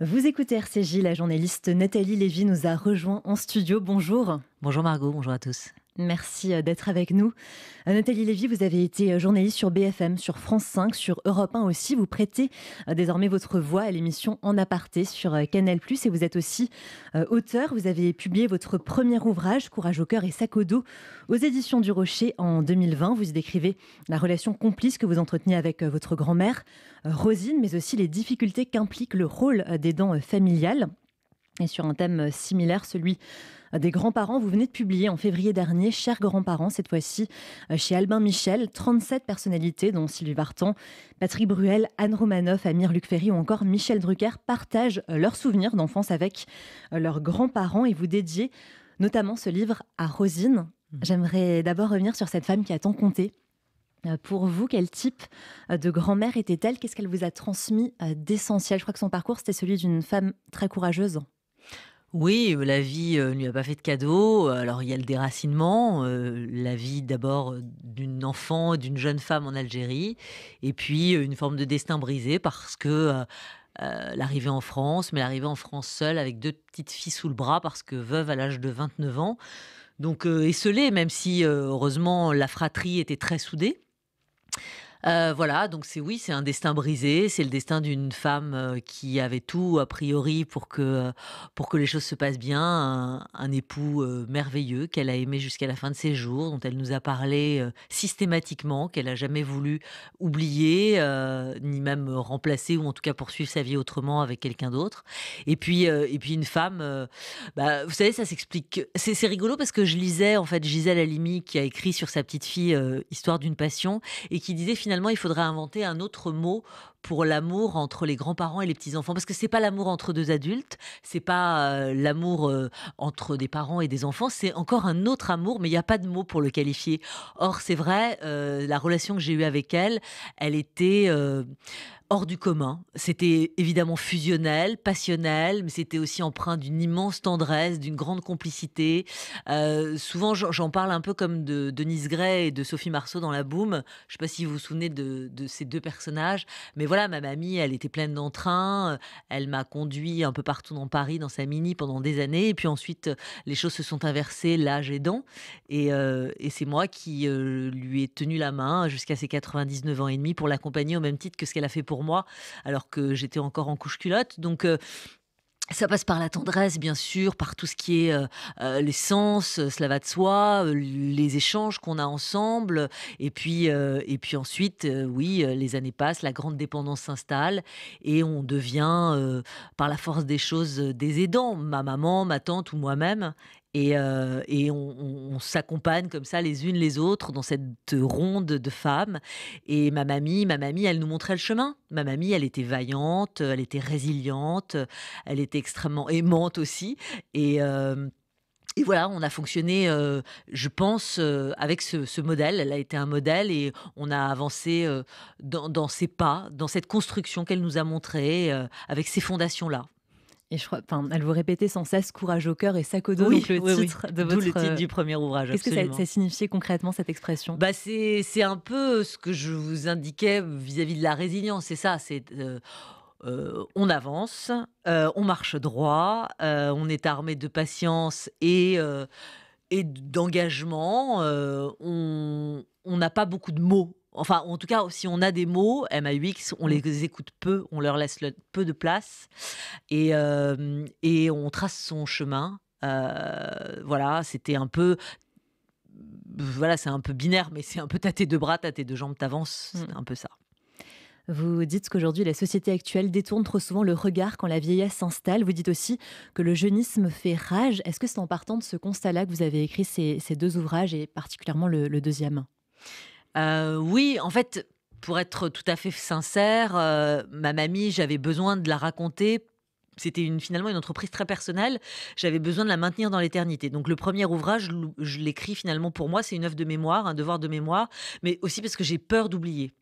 Vous écoutez RCJ, la journaliste Nathalie Lévy nous a rejoint en studio. Bonjour. Bonjour Margot, bonjour à tous. Merci euh, d'être avec nous. Euh, Nathalie Lévy, vous avez été euh, journaliste sur BFM, sur France 5, sur Europe 1 aussi. Vous prêtez désormais votre voix à l'émission En aparté sur Canal+. Et vous êtes aussi auteur. Vous avez publié votre premier ouvrage, Courage au cœur et sac au dos, aux éditions du Rocher en 2020. Vous y décrivez la relation complice que vous entretenez avec votre grand-mère, Rosine, mais aussi les difficultés qu'implique le rôle des dents familiales. Et sur un thème euh, similaire, celui euh, des grands-parents, vous venez de publier en février dernier Chers grands-parents, cette fois-ci euh, chez Albin Michel, 37 personnalités dont Sylvie Vartan, Patrick Bruel, Anne Romanoff, Amir Luc Ferry ou encore Michel Drucker partagent leurs souvenirs d'enfance avec leurs grands-parents et vous dédiez notamment ce livre à Rosine. Mmh. J'aimerais d'abord revenir sur cette femme qui a tant compté. Pour vous, quel type de grand-mère était-elle Qu'est-ce qu'elle vous a transmis d'essentiel Je crois que son parcours, c'était celui d'une femme très courageuse. Oui, euh, la vie euh, ne lui a pas fait de cadeau. Alors il y a le déracinement, euh, la vie d'abord d'une enfant, d'une jeune femme en Algérie, et puis une forme de destin brisé parce que l'arrivée en France, mais l'arrivée en France seule avec deux petites filles sous le bras parce que veuve à l'âge de 29 ans. Donc esselée, même si heureusement la fratrie était très soudée. Euh, voilà, donc c'est oui, c'est un destin brisé, c'est le destin d'une femme euh, qui avait tout a priori pour que, euh, pour que les choses se passent bien, un, époux merveilleux qu'elle a aimé jusqu'à la fin de ses jours, dont elle nous a parlé systématiquement, qu'elle a jamais voulu oublier, ni même remplacer, ou en tout cas poursuivre sa vie autrement avec quelqu'un d'autre. Et puis, et puis une femme, bah, vous savez, ça s'explique. C'est, rigolo parce que je lisais en fait Gisèle Halimi qui a écrit sur sa petite fille Histoire d'une passion et qui disait finalement il faudra inventer un autre mot pour l'amour entre les grands-parents et les petits-enfants parce que c'est pas l'amour entre deux adultes, c'est pas euh, l'amour euh, entre des parents et des enfants, c'est encore un autre amour mais il n'y a pas de mot pour le qualifier. Or, c'est vrai, euh, la relation que j'ai eue avec elle, elle était hors du commun. C'était évidemment fusionnel, passionnel, mais c'était aussi empreint d'une immense tendresse, d'une grande complicité. souvent, j'en parle un peu comme de Denise Gray et de Sophie Marceau dans La Boum. Je ne sais pas si vous vous souvenez de, de ces deux personnages, mais voilà voilà, ma mamie, elle était pleine d'entrain. Euh, elle m'a conduit un peu partout dans Paris, dans sa mini, pendant des années. Et puis ensuite, euh, les choses se sont inversées, l'âge aidant. Et, euh, et c'est moi qui lui ai tenu la main jusqu'à ses 99 ans et demi pour l'accompagner au même titre que ce qu'elle a fait pour moi, alors que j'étais encore en couche culotte. Donc, ça passe par la tendresse, bien sûr, par tout ce qui est l'essence, euh, euh, les sens, euh, cela va de soi, les échanges qu'on a ensemble, et puis et puis ensuite, oui, les années passent, la grande dépendance s'installe et on devient, par la force des choses, des aidants. Ma maman, ma tante ou moi-même, et, euh, on, s'accompagne comme ça les unes les autres dans cette ronde de femmes. Et ma mamie, ma mamie, elle nous montrait le chemin. Ma mamie, elle était vaillante, elle était résiliente, elle était extrêmement aimante aussi. Et. Euh, voilà, on a fonctionné, euh, je pense, avec ce, modèle. Elle a été un modèle et on a avancé dans, dans, ses pas, dans cette construction qu'elle nous a montrée, avec ces fondations-là elle vous répétait sans cesse courage au cœur et sac au dos, le titre votre... du premier ouvrage. Qu'est-ce que ça, signifiait concrètement cette expression Bah, c'est un peu ce que je vous indiquais vis-à-vis de la résilience. C'est ça, c'est euh, euh, on avance, euh, on marche droit, on est armé de patience et et d'engagement. on n'a pas beaucoup de mots enfin, en tout cas, si on a des mots MAUX, on mm. les écoute peu, on leur laisse peu de place euh, et, on trace son chemin. Euh, voilà, c'était un peu. Voilà, c'est un peu binaire, mais c'est un peu t'as de bras, tâter de jambes, t'avances. Mm. C'est un peu ça. Vous dites qu'aujourd'hui, la société actuelle détourne trop souvent le regard quand la vieillesse s'installe. Vous dites aussi que le jeunisme fait rage. Est-ce que c'est en partant de ce constat-là que vous avez écrit ces, deux ouvrages et particulièrement le deuxième euh, oui, en fait, pour être tout à fait sincère, euh, ma mamie, j'avais besoin de la raconter. C'était finalement une entreprise très personnelle. J'avais besoin de la maintenir dans l'éternité. Donc le premier ouvrage, je l'écris finalement pour moi. C'est une œuvre de mémoire, un devoir de mémoire, mais aussi parce que j'ai peur d'oublier.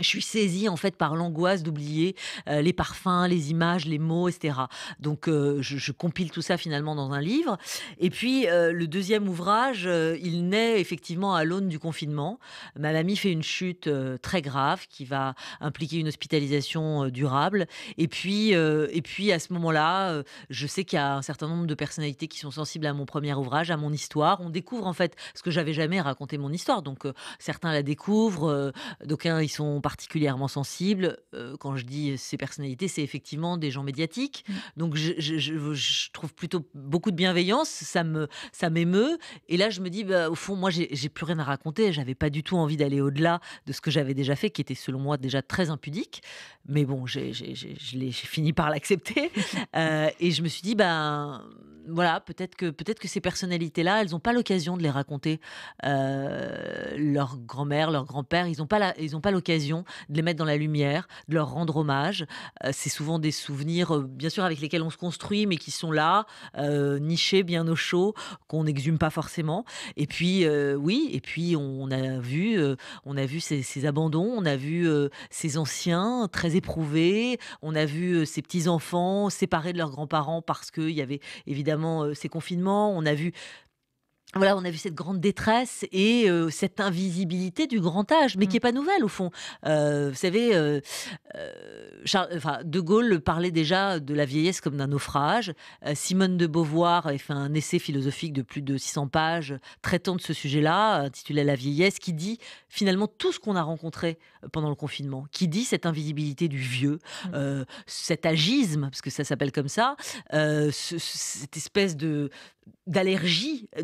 Je suis saisie en fait par l'angoisse d'oublier euh, les parfums, les images, les mots, etc. Donc euh, je, compile tout ça finalement dans un livre. Et puis euh, le deuxième ouvrage, il naît effectivement à l'aune du confinement. Ma mamie fait une chute très grave qui va impliquer une hospitalisation durable. Et puis et puis à ce moment-là, je sais qu'il y a un certain nombre de personnalités qui sont sensibles à mon premier ouvrage, à mon histoire. On découvre en fait ce que j'avais jamais raconté mon histoire. Donc certains la découvrent, d'aucuns sont particulièrement sensibles. Euh, quand je dis ces personnalités, c'est effectivement des gens médiatiques. Mm. Donc je, trouve plutôt beaucoup de bienveillance, ça me ça m'émeut. Et là, je me dis, bah, au fond, moi, j'ai plus rien à raconter. J'avais pas du tout envie d'aller au-delà de ce que j'avais déjà fait, qui était selon moi déjà très impudique. Mais bon, j'ai fini par l'accepter. Euh, et je me suis dit, ben voilà, peut-être que peut-être que ces personnalités-là, elles n'ont pas l'occasion de les raconter. Euh, leur grand-mère, leur grand-père, ils n'ont pas la, ils ont pas occasion de les mettre dans la lumière, de leur rendre hommage. Euh, c'est souvent des souvenirs, euh, bien sûr, avec lesquels on se construit, mais qui sont là, euh, nichés, bien au chaud, qu'on n'exhume pas forcément. Et puis, oui, et puis on a vu, on a vu ces, ces, abandons, on a vu ces anciens très éprouvés, on a vu ces petits enfants séparés de leurs grands-parents parce qu'il y avait évidemment ces confinements, on a vu voilà, on a vu cette grande détresse et euh, cette invisibilité du grand âge, mais mmh. qui n'est pas nouvelle au fond. Euh, vous savez, euh, De Gaulle parlait déjà de la vieillesse comme d'un naufrage. Simone de Beauvoir a fait un essai philosophique de plus de 600 pages traitant de ce sujet-là, intitulé La vieillesse, qui dit finalement tout ce qu'on a rencontré pendant le confinement, qui dit cette invisibilité du vieux, mmh. cet agisme, parce que ça s'appelle comme ça, cette espèce de d'allergie euh,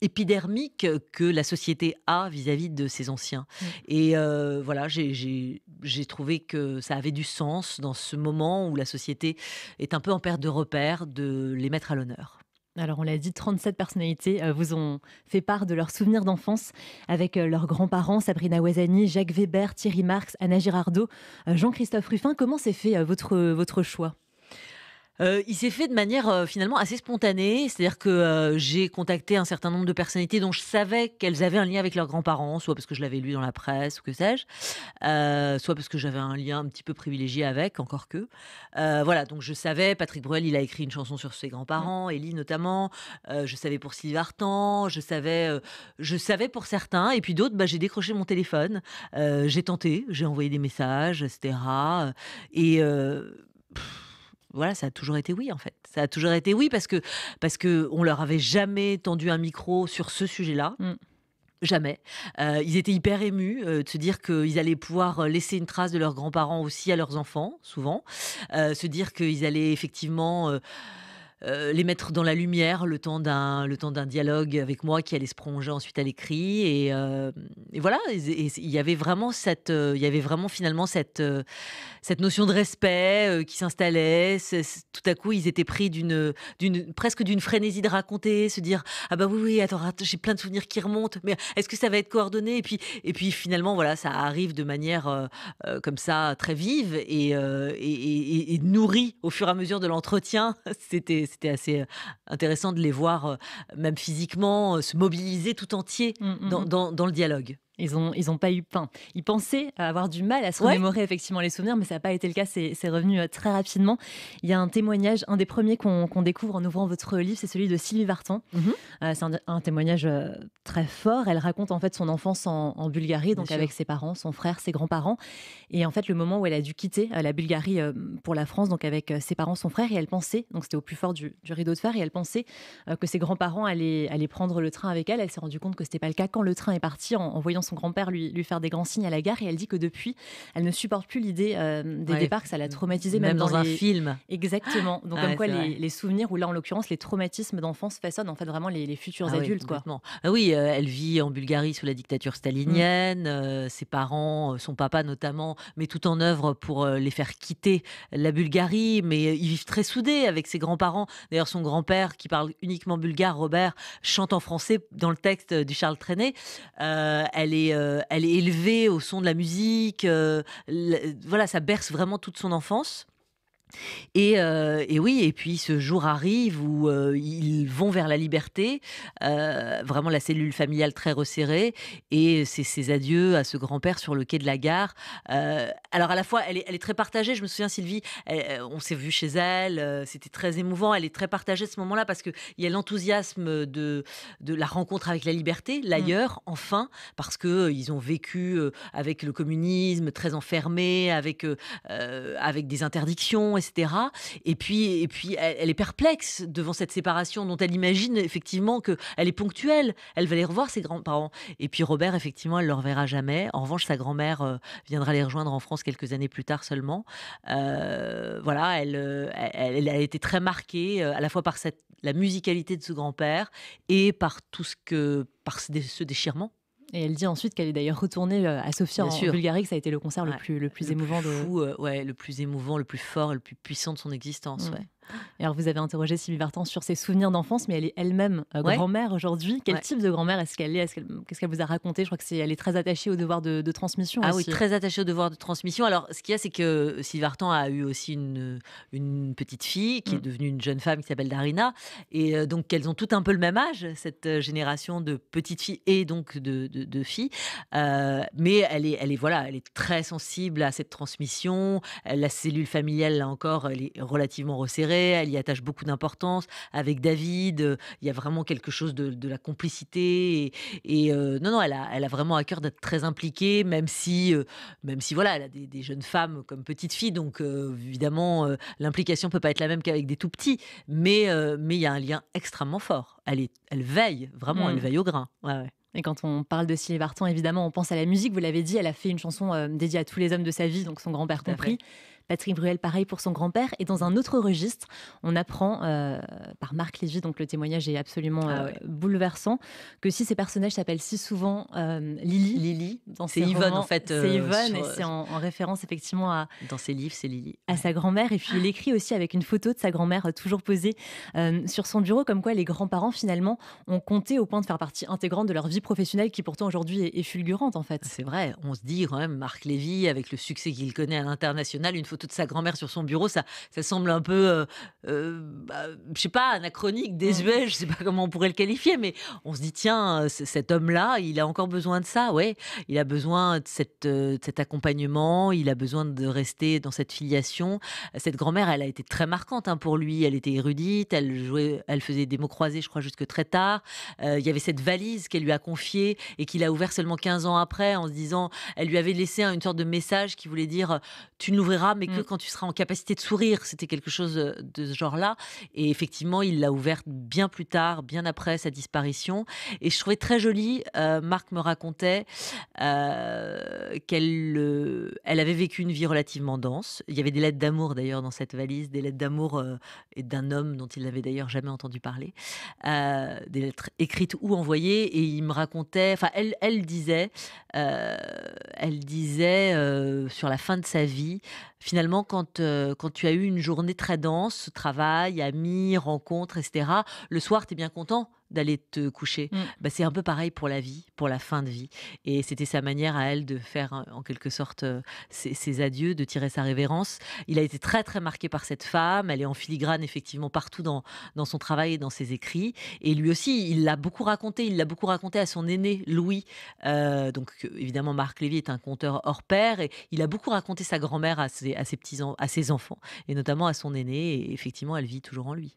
épidermique euh, que la société a vis-à-vis de ses anciens. Mm. Et euh, voilà, j'ai trouvé que ça avait du sens dans ce moment où la société est un peu en perte de repère de les mettre à l'honneur. Alors on l'a dit, 37 personnalités vous ont fait part de leurs souvenirs d'enfance avec leurs grands-parents, Sabrina Wazani Jacques Weber, Thierry Marx, Anna Girardot, Jean-Christophe Ruffin. Comment s'est fait votre, votre choix euh, il s'est fait de manière euh, finalement assez spontanée, c'est-à-dire que euh, j'ai contacté un certain nombre de personnalités dont je savais qu'elles avaient un lien avec leurs grands-parents, soit parce que je l'avais lu dans la presse ou que sais-je, soit parce que j'avais un lien un petit peu privilégié avec, encore que. voilà, donc je savais, Patrick Bruel, il a écrit une chanson sur ses grands-parents, Élie notamment, je savais pour Sylvie Vartan, je savais, je savais pour certains, et puis d'autres, bah, j'ai décroché mon téléphone, j'ai tenté, j'ai envoyé des messages, etc. Et voilà, ça a toujours été oui en fait. Ça a toujours été oui parce que parce que on leur avait jamais tendu un micro sur ce sujet-là. Mm. Jamais. Euh, ils étaient hyper émus euh, de se dire qu'ils allaient pouvoir euh, laisser une trace de leurs grands-parents aussi à leurs enfants, souvent. se dire qu'ils allaient effectivement euh, les mettre dans la lumière le temps d'un le temps d'un dialogue avec moi qui allait se prolonger ensuite à l'écrit et, euh, voilà il y avait vraiment cette euh, il y avait vraiment finalement cette cette notion de respect qui s'installait tout à coup ils étaient pris d'une d'une presque d'une frénésie de raconter se dire ah bah oui oui attends, j'ai plein de souvenirs qui remontent mais est-ce que ça va être coordonné et puis et puis finalement voilà ça arrive de manière comme ça très vive et, et, et nourrie au fur et à mesure de l'entretien c'était c'était assez euh, intéressant de les voir, euh, même physiquement, euh, se mobiliser tout entier mmh, mmh, mmh. dans, le dialogue. Ils n'ont ils ont pas eu pain. Ils pensaient avoir du mal à se remémorer effectivement les souvenirs, mais ça n'a pas été le cas. C'est, c'est revenu euh, très rapidement. Il y a un témoignage, un des premiers qu'on, découvre en ouvrant votre livre, c'est celui de Sylvie Vartan. Mhm. Euh, c'est un, témoignage euh, très fort. Elle raconte en fait son enfance en, Bulgarie, donc avec ses parents, son frère, ses grands-parents. Et en fait, le moment où elle a dû quitter la Bulgarie pour la France, donc avec ses parents, son frère, et elle pensait, donc c'était au plus fort du, rideau de fer, et elle pensait que ses grands-parents allaient, allaient prendre le train avec elle. Elle s'est rendue compte que ce n'était pas le cas quand le train est parti en, en voyant son grand-père lui, lui faire des grands signes à la gare. Et elle dit que depuis, elle ne supporte plus l'idée euh, des départs, que ça l'a traumatisée. Même, dans, un film. Exactement. Donc, ah comme quoi, les, souvenirs, ou là, en l'occurrence, les traumatismes d'enfance façonnent en fait vraiment les, futurs ah adultes. Ah oui, quoi. Euh, oui, elle vit en Bulgarie sous la dictature stalinienne. Euh, ses parents, son papa notamment, met tout en œuvre pour les faire quitter la Bulgarie. Mais ils vivent très soudés avec ses grands-parents. D'ailleurs, son grand-père, qui parle uniquement bulgare, Robert, chante en français dans le texte du Charles Trenet. elle est euh, elle est élevée au son de la musique. Euh, voilà, ça berce vraiment toute son enfance. Euh, et, oui, et puis ce jour arrive où euh, ils vont vers la liberté, euh, vraiment la cellule familiale très resserrée, et c'est ses adieux à ce grand-père sur le quai de la gare. alors à la fois, elle est, très partagée, je me souviens Sylvie, on s'est vu chez elle, c'était très émouvant, elle est très partagée à ce moment-là parce qu'il y a l'enthousiasme de, la rencontre avec la liberté, l'ailleurs, mm. enfin, parce qu'ils ils ont vécu avec le communisme très enfermé, avec, avec des interdictions, et puis, et puis elle, est perplexe devant cette séparation dont elle imagine effectivement que elle est ponctuelle. Elle va les revoir ses grands-parents. Et puis Robert, effectivement, elle ne le reverra jamais. En revanche, sa grand-mère euh, viendra les rejoindre en France quelques années plus tard seulement. Euh, voilà, euh, elle, a été très marquée à la fois par la musicalité de ce grand-père et par tout ce que par ce déchirement. Et elle dit ensuite qu'elle est d'ailleurs retournée euh, à Sofia en Bulgarie, que ça a été le concert le plus, le plus émouvant. Plus de... Euh, ouais, le plus émouvant, le plus fort, le plus puissant de son existence. Mm. Ouais alors, vous avez interrogé Sylvie Vartan sur ses souvenirs d'enfance, mais elle est elle-même euh, grand-mère aujourd'hui. Quel type de grand-mère est-ce qu'elle est Qu'est-ce qu'elle vous a raconté Je crois que c'est elle est très attachée au devoir de, transmission. Ah oui, très attachée au devoir de transmission. Alors, ce qu'il y a, c'est que euh, Sylvie Vartan a eu aussi une, euh, une petite fille qui est mm. devenue une jeune femme qui s'appelle Darina, et donc elles ont toutes un peu le même âge, cette génération de petites filles et donc de, filles. mais elle est, elle est voilà, elle est très sensible à cette transmission. La cellule familiale, là encore, elle est relativement resserrée elle y attache beaucoup d'importance. Avec David, euh, il y a vraiment quelque chose de, la complicité. Et, euh, non, non, elle a, vraiment à cœur d'être très impliquée, même si, euh, même si voilà, elle a des, jeunes femmes comme petite filles. Donc évidemment, l'implication peut pas être la même qu'avec des tout petits. Mais mais il y a un lien extrêmement fort. Elle, veille, vraiment, elle hmm. veille au grain. Et quand on parle de Sylvie Barton, évidemment, on pense à la musique. Vous l'avez dit, elle a fait une chanson dédiée à tous les hommes de sa vie, donc son grand-père compris. Patrick Bruel, pareil pour son grand-père. Et dans un autre registre, on apprend euh, par Marc Lévy, donc le témoignage est absolument ah euh, bouleversant, que si ces personnages s'appellent si souvent euh, Lily, dans c'est Yvonne en fait. c'est Yvonne et c'est en, référence effectivement à. Dans ses livres, c'est Lily. À sa grand-mère. Et puis il écrit aussi avec une photo de sa grand-mère toujours posée sur son bureau, comme quoi les grands-parents finalement ont compté au point de faire partie intégrante de leur vie professionnelle qui pourtant aujourd'hui est, fulgurante en fait. C'est vrai, on se dit quand même Marc Lévy, avec le succès qu'il connaît à l'international, une photo de sa grand-mère sur son bureau, ça, ça semble un peu, euh, euh, bah, je sais pas, anachronique, désuet, je sais pas comment on pourrait le qualifier, mais on se dit tiens, euh, cet homme-là, il a encore besoin de ça, ouais, il a besoin de, cette, cet accompagnement, il a besoin de rester dans cette filiation. Cette grand-mère, elle a été très marquante hein, pour lui, elle était érudite, elle jouait, elle faisait des mots croisés, je crois, jusque très tard. il y avait cette valise qu'elle lui a confiée et qu'il a ouvert seulement 15 ans après, en se disant, elle lui avait laissé une sorte de message qui voulait dire tu l'ouvriras, mais que mm. quand tu seras en capacité de sourire, c'était quelque chose euh, de ce genre-là. Et effectivement, il l'a ouverte bien plus tard, bien après sa disparition. Et je trouvais très joli, euh, Marc me racontait euh, qu'elle elle avait vécu une vie relativement dense. Il y avait des lettres d'amour d'ailleurs dans cette valise, des lettres d'amour et d'un homme dont il n'avait d'ailleurs jamais entendu parler, des lettres écrites ou envoyées. Et il me racontait, enfin, elle, elle disait, elle disait sur la fin de sa vie, finalement, quand, euh, quand tu as eu une journée très dense, travail, amis, rencontres, etc., le soir, tu es bien content d'aller te coucher. Mm. Bah, c'est un peu pareil pour la vie, pour la fin de vie. Et c'était sa manière à elle de faire euh, en quelque sorte euh, ses, adieux, de tirer sa révérence. Il a été très très marqué par cette femme. Elle est en filigrane effectivement partout dans, dans son travail et dans ses écrits. Et lui aussi, il l'a beaucoup raconté. Il l'a beaucoup raconté à son aîné Louis. Euh, donc évidemment, Marc Lévy est un conteur hors pair et il a beaucoup raconté sa grand-mère à ses, à ses petits à ses enfants et notamment à son aîné. Et effectivement, elle vit toujours en lui.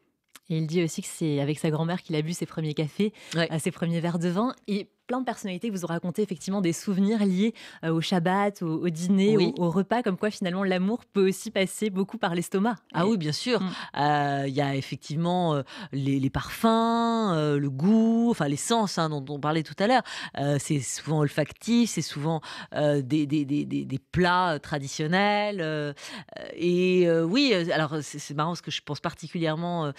Et il dit aussi que c'est avec sa grand-mère qu'il a bu ses premiers cafés, euh, ses premiers verres de vin. Et plein de personnalités vous ont raconté effectivement des souvenirs liés euh, au Shabbat, au, dîner, au, repas, comme quoi finalement l'amour peut aussi passer beaucoup par l'estomac. Ah oui, bien sûr. Mm. Euh, il y a effectivement euh, les, parfums, le goût, enfin les sens hein, dont, on parlait tout à l'heure. c'est souvent olfactif, c'est souvent des, des, des, des, plats traditionnels. et oui, alors c'est marrant ce que je pense particulièrement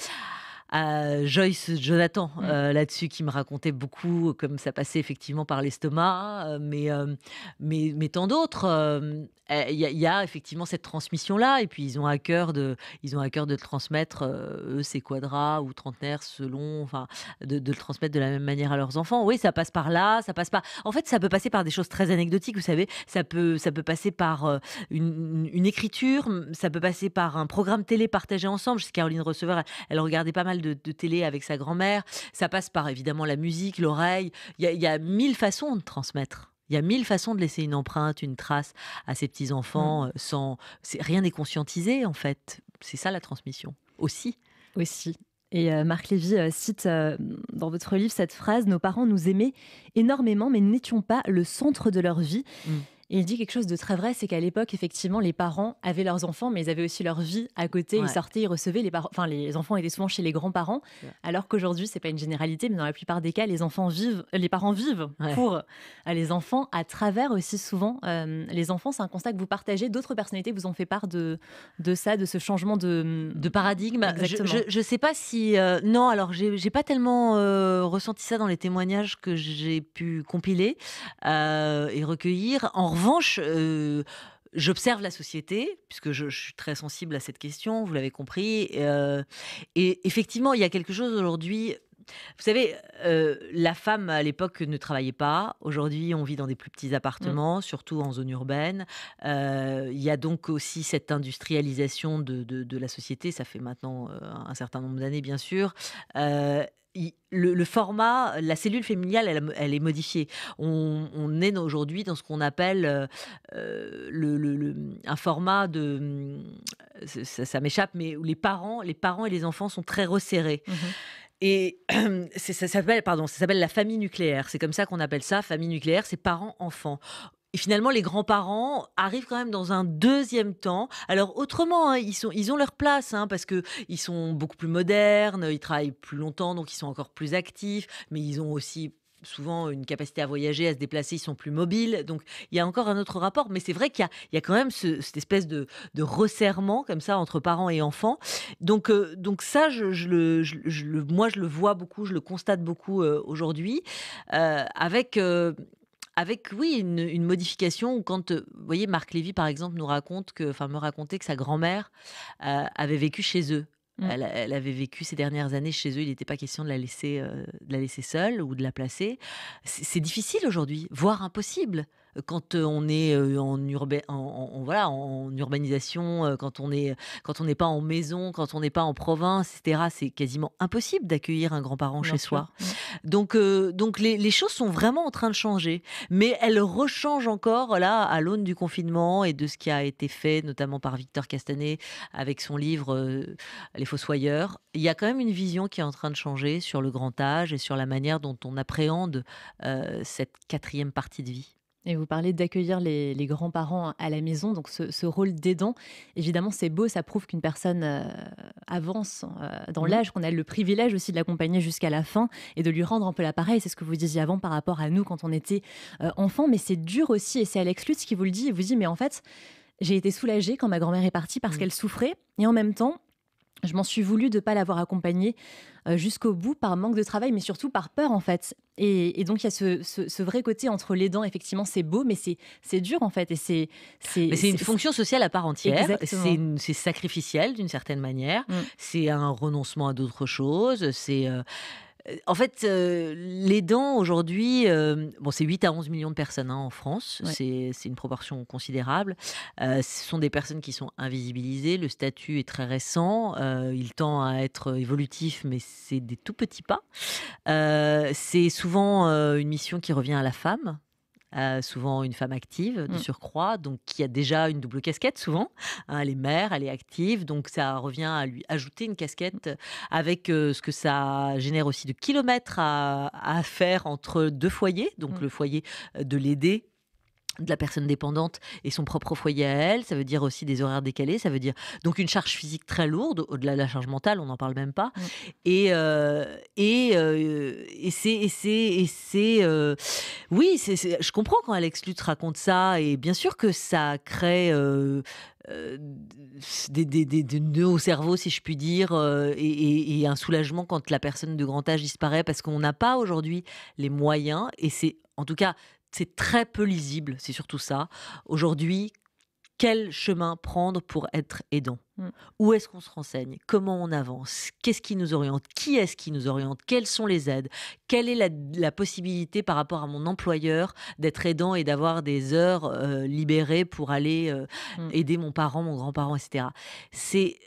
Joyce Jonathan mm. euh, là-dessus, qui me racontait beaucoup comme ça passait effectivement par l'estomac, euh, euh, mais, mais, tant d'autres. Il y, a effectivement cette transmission-là, et puis ils ont à cœur de, ils ont à cœur de transmettre, eux, ces quadras ou trentenaires, selon, enfin, de, le transmettre de la même manière à leurs enfants. Oui, ça passe par là, ça passe par. En fait, ça peut passer par des choses très anecdotiques, vous savez, ça peut, ça peut passer par une, écriture, ça peut passer par un programme télé partagé ensemble. Caroline Receveur, elle, elle regardait pas mal de, télé avec sa grand-mère. Ça passe par évidemment la musique, l'oreille. Il y, a mille façons de transmettre. Il y a mille façons de laisser une empreinte, une trace à ses petits-enfants mm. euh, sans rien n'est conscientisé en fait. C'est ça la transmission aussi. Aussi. Et euh, Marc Lévy euh, cite dans votre livre cette phrase Nos parents nous aimaient énormément, mais n'étions pas le centre de leur vie. Mm il dit quelque chose de très vrai, c'est qu'à l'époque, effectivement, les parents avaient leurs enfants, mais ils avaient aussi leur vie à côté. Ils sortaient, ils recevaient les parents. Enfin, les enfants étaient souvent chez les grands-parents, alors qu'aujourd'hui, c'est pas une généralité, mais dans la plupart des cas, les enfants vivent, euh, les parents vivent pour euh, les enfants à travers aussi souvent euh, les enfants. C'est un constat que vous partagez. D'autres personnalités vous ont fait part de de ça, de ce changement de, paradigme. Je, ne sais pas si non. Alors, j'ai pas tellement ressenti ça dans les témoignages que j'ai pu compiler et recueillir. En en revanche, j'observe la société, puisque je, suis très sensible à cette question, vous l'avez compris. et effectivement, il y a quelque chose aujourd'hui. Vous savez, la femme à l'époque ne travaillait pas. Aujourd'hui, on vit dans des plus petits mmh. appartements, surtout en zone urbaine. il y a donc aussi cette industrialisation de, de la société. Ça fait maintenant un certain nombre d'années, bien sûr le, format, la cellule familiale, elle, elle est modifiée. On, est aujourd'hui dans ce qu'on appelle euh, euh, le, le, un format de. Ça, m'échappe, mais où les parents, les parents et les enfants sont très resserrés. Mmh et ça s'appelle, pardon, ça s'appelle la famille nucléaire. C'est comme ça qu'on appelle ça, famille nucléaire, c'est parents-enfants. Et finalement, les grands-parents arrivent quand même dans un deuxième temps. Alors autrement, hein, ils, sont, ils ont leur place hein, parce qu'ils sont beaucoup plus modernes, ils travaillent plus longtemps, donc ils sont encore plus actifs, mais ils ont aussi souvent une capacité à voyager, à se déplacer, ils sont plus mobiles. Donc il y a encore un autre rapport, mais c'est vrai qu'il y, a quand même cette espèce de, resserrement comme ça entre parents et enfants. Donc, euh, donc ça, je, le, moi, je le vois beaucoup, je le constate beaucoup euh, aujourd'hui, euh, avec avec, oui, une, modification modification. Quand, euh, vous voyez, Marc Lévy, par exemple, nous raconte que, enfin, me racontait que sa grand-mère euh, avait vécu chez eux. Mmh. Elle, avait vécu ces dernières années chez eux. Il n'était pas question de la euh, de la laisser seule ou de la placer. C'est difficile aujourd'hui, voire impossible quand on est en, voilà, en urbanisation, quand on est quand on n'est pas en maison, quand on n'est pas en province, etc. C'est quasiment impossible d'accueillir un grand-parent chez soi. Donc donc les, choses sont vraiment en train de changer, mais elles rechangent encore là à l'aune du confinement et de ce qui a été fait, notamment par Victor Castanet avec son livre Les Fossoyeurs. Il y a quand même une vision qui est en train de changer sur le grand âge et sur la manière dont on appréhende cette quatrième partie de vie. Et vous parlez d'accueillir les, grands-parents à la maison, donc ce, rôle d'aidant. Évidemment, c'est beau, ça prouve qu'une personne euh, avance euh, dans mmh l'âge, qu'on a le privilège aussi de l'accompagner jusqu'à la fin et de lui rendre un peu l'appareil. C'est ce que vous disiez avant par rapport à nous quand on était euh, enfants, mais c'est dur aussi. Et c'est Alex Lutz qui vous le dit. Il vous dit, mais en fait, j'ai été soulagée quand ma grand-mère est partie parce mmh. qu'elle souffrait. Et en même temps, je m'en suis voulu de ne pas l'avoir accompagné euh, jusqu'au bout par manque de travail, mais surtout par peur en fait. Et, donc il y a ce, vrai côté entre les dents, effectivement c'est beau, mais c'est dur en fait. Et c'est une fonction sociale à part entière, c'est sacrificiel d'une certaine manière, mm. c'est un renoncement à d'autres choses, c'est... Euh, en fait, euh, les dents aujourd'hui, euh, c'est 8 à 11 millions de personnes hein, en France, c'est une proportion considérable. Euh, ce sont des personnes qui sont invisibilisées, le statut est très récent, il tend à être évolutif, mais c'est des tout petits pas. c'est souvent une mission qui revient à la femme, euh, souvent une femme active de mmh. surcroît, donc qui a déjà une double casquette souvent. Hein. elle est mère, elle est active, donc ça revient à lui ajouter une casquette avec euh, ce que ça génère aussi de kilomètres à, faire entre deux foyers, donc mmh. le foyer euh, de l'aider de la personne dépendante et son propre foyer à elle, ça veut dire aussi des horaires décalés, ça veut dire donc une charge physique très lourde, au-delà de la charge mentale, on n'en parle même pas. Mm. Et, euh, et, euh, et c'est. Euh, oui, je comprends quand Alex Lutz raconte ça, et bien sûr que ça crée. Des, nœuds au cerveau, si je puis dire, et, et, un soulagement quand la personne de grand âge disparaît, parce qu'on n'a pas aujourd'hui les moyens, et c'est en tout cas c'est très peu lisible, c'est surtout ça. Aujourd'hui, quel chemin prendre pour être aidant mm. Où est-ce qu'on se renseigne Comment on avance Qu'est-ce qui nous oriente Qui est-ce qui nous oriente Quelles sont les aides Quelle est la, possibilité par rapport à mon employeur d'être aidant et d'avoir des heures euh, libérées pour aller euh, mm. aider mon parent, mon grand-parent, etc. C'est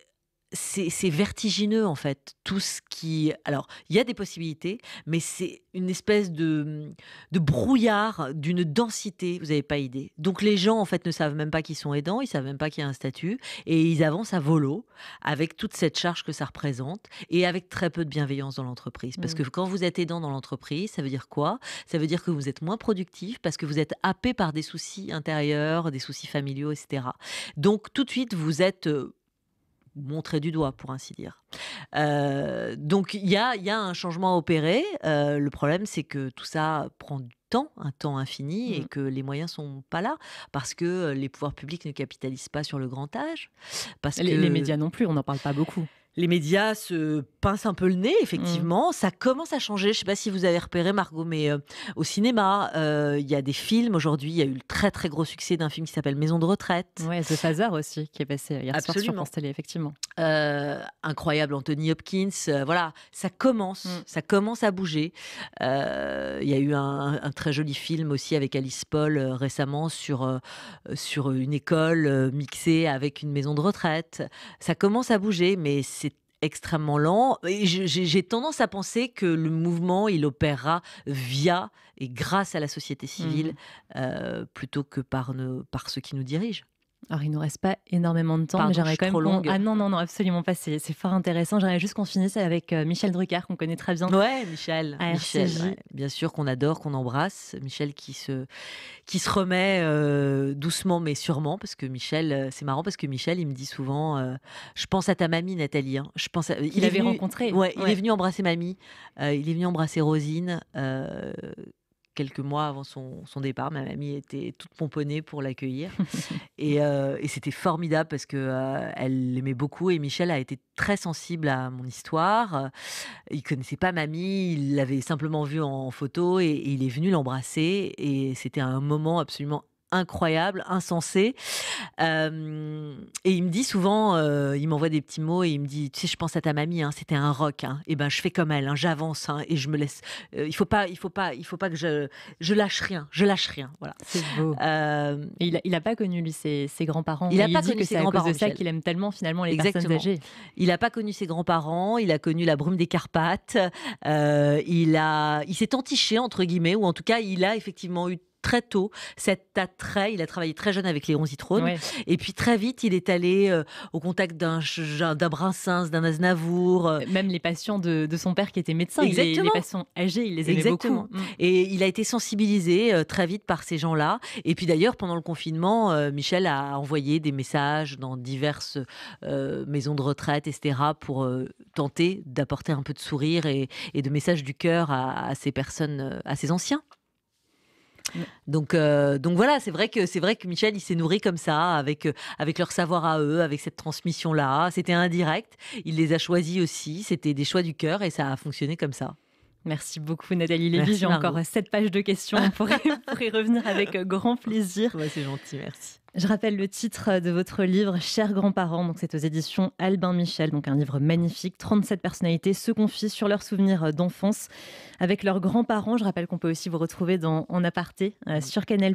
c'est vertigineux en fait tout ce qui alors il y a des possibilités mais c'est une espèce de, brouillard d'une densité vous n'avez pas idée donc les gens en fait ne savent même pas qu'ils sont aidants ils savent même pas qu'il y a un statut et ils avancent à volo avec toute cette charge que ça représente et avec très peu de bienveillance dans l'entreprise parce mm. que quand vous êtes aidant dans l'entreprise ça veut dire quoi ça veut dire que vous êtes moins productif parce que vous êtes happé par des soucis intérieurs des soucis familiaux etc donc tout de suite vous êtes euh, montrer du doigt, pour ainsi dire. Euh, donc il y a, un changement à opérer. Euh, le problème, c'est que tout ça prend du temps, un temps infini, et mmh. que les moyens ne sont pas là parce que euh, les pouvoirs publics ne capitalisent pas sur le grand âge. Parce que... les médias non plus, on n'en parle pas beaucoup les médias se pincent un peu le nez, effectivement. Mm. Ça commence à changer. Je ne sais pas si vous avez repéré, Margot, mais euh, au cinéma, euh, il y a des films. Aujourd'hui, il y a eu le très, très gros succès d'un film qui s'appelle Maison de retraite. Oui, c'est « ça, aussi, qui est passé hier soir sur France Télé, effectivement. Euh, incroyable Anthony Hopkins. voilà, ça commence. Mm. Ça commence à bouger. Il y a eu un, très joli film aussi avec Alice Paul récemment sur, sur une école mixée avec une maison de retraite. Ça commence à bouger, mais c'est extrêmement lent. Et j'ai tendance à penser que le mouvement, il opérera via et grâce à la société civile mm. euh, plutôt que par, ne par ceux qui nous dirigent. Alors, il nous reste pas énormément de temps, mais j'aimerais quand même. Trop Ah non, non, non, absolument pas. C'est, fort intéressant. J'aimerais juste qu'on finisse avec euh, Michel Drucker, qu'on connaît très bien. Oui, Michel. Michel Bien sûr, qu'on adore, qu'on embrasse. Michel qui se, qui se remet euh, doucement, mais sûrement. Parce que Michel, euh, c'est marrant, parce que Michel, il me dit souvent Je pense à ta mamie, Nathalie. Hein. Je pense Il, avait rencontré. Ouais, il est venu embrasser mamie. il est venu embrasser Rosine quelques mois avant son, départ. Ma mamie était toute pomponnée pour l'accueillir. Euh, et, c'était formidable parce que euh, l'aimait beaucoup et Michel a été très sensible à mon histoire. Il connaissait pas mamie, il l'avait simplement vue en, photo et, et, il est venu l'embrasser. Et c'était un moment absolument incroyable, insensé. Euh, et il me dit souvent, euh, il m'envoie des petits mots et il me dit, tu sais, je pense à ta mamie, hein, c'était un rock. Hein. et eh ben, je fais comme elle, hein, j'avance et je me laisse. Euh, il faut pas, il faut pas, il faut pas que je, je lâche rien, je lâche rien. Voilà. C'est beau. il, n'a pas connu ses, grands-parents. Il a pas connu ses grands-parents. C'est ça qu'il aime tellement finalement les personnes âgées. Il a pas connu ses grands-parents. Il a connu la brume des Carpates. il a, il s'est entiché entre guillemets, ou en tout cas, il a effectivement eu très tôt cet attrait. Il a travaillé très jeune avec Léon Zitrone. Et puis très vite, il est allé euh, au contact d'un, d'un d'un Aznavour. Euh. Même les patients de, son père qui était médecin. Les, patients âgés, il les aimait mm. Et il a été sensibilisé euh, très vite par ces gens-là. Et puis d'ailleurs, pendant le confinement, Michel a envoyé des messages dans diverses maisons de retraite, etc., pour tenter d'apporter un peu de sourire et, de messages du cœur à ces personnes, à ces anciens. Donc, euh, donc voilà, c'est vrai que c'est vrai que Michel, il s'est nourri comme ça, avec euh, avec leur savoir à eux, avec cette transmission là. C'était indirect. Il les a choisis aussi. C'était des choix du cœur et ça a fonctionné comme ça. Merci beaucoup Nathalie Lévy. J'ai encore sept pages de questions. On pourrait, y revenir avec euh, grand plaisir. c'est gentil, merci. Je rappelle le titre euh, de votre livre, Chers grands-parents. Donc, c'est aux éditions Albin Michel. Donc, un livre magnifique. 37 personnalités se confient sur leurs souvenirs euh, d'enfance avec leurs grands-parents. Je rappelle qu'on peut aussi vous retrouver En aparté sur Canal+.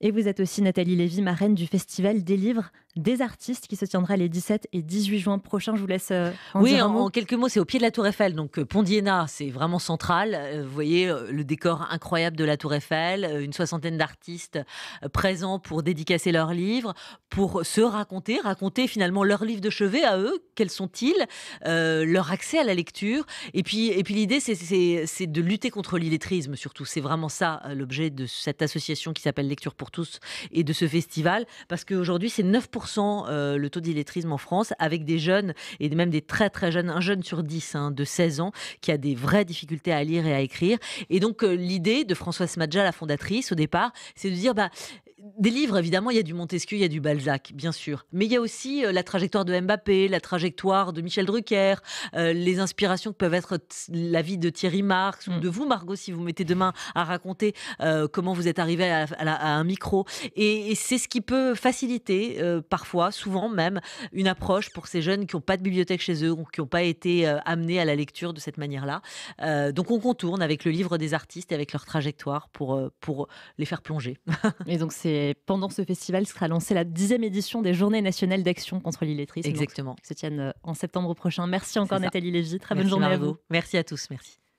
Et vous êtes aussi Nathalie Lévy, marraine du Festival des livres des artistes qui se tiendra les 17 et 18 juin prochains. Je vous laisse euh, en Oui, en, quelques mots, c'est au pied de la Tour Eiffel. Donc euh, Pondiena, c'est vraiment central. Euh, vous voyez le décor incroyable de la Tour Eiffel, une soixantaine d'artistes présents pour dédicacer leurs livres, pour se raconter, raconter finalement leurs livres de chevet à eux, quels sont-ils, leur accès à la lecture. Et puis, et puis l'idée, c'est de lutter contre l'illettrisme surtout. C'est vraiment ça l'objet de cette association qui s'appelle Lecture pour tous et de ce festival, parce qu'aujourd'hui c'est 9% euh, le taux d'illettrisme en France, avec des jeunes et même des très très jeunes, un jeune sur 10 hein, de 16 ans, qui a des vraies difficultés à lire et à écrire. Et donc euh, l'idée de Françoise Madja, la fondatrice, au départ, c'est de dire, bah, des livres, évidemment, il y a du Montesquieu, il y a du Balzac, bien sûr. Mais il y a aussi euh, la trajectoire de Mbappé, la trajectoire de Michel Drucker, euh, les inspirations que peuvent être la vie de Thierry Marx ou mm. de vous, Margot, si vous mettez demain à raconter euh, comment vous êtes arrivé à, un micro. Et, c'est ce qui peut faciliter, parfois, souvent même, une approche pour ces jeunes qui n'ont pas de bibliothèque chez eux ou qui n'ont pas été amenés à la lecture de cette manière-là. donc on contourne avec le livre des artistes et avec leur trajectoire pour, pour les faire plonger. et donc c'est et pendant ce festival sera lancée la dixième édition des Journées nationales d'action contre l'illettrisme. Exactement. Qui se tiennent euh, en septembre prochain. Merci encore Nathalie Lévy. Très bonne journée à vous. Merci à tous. Merci.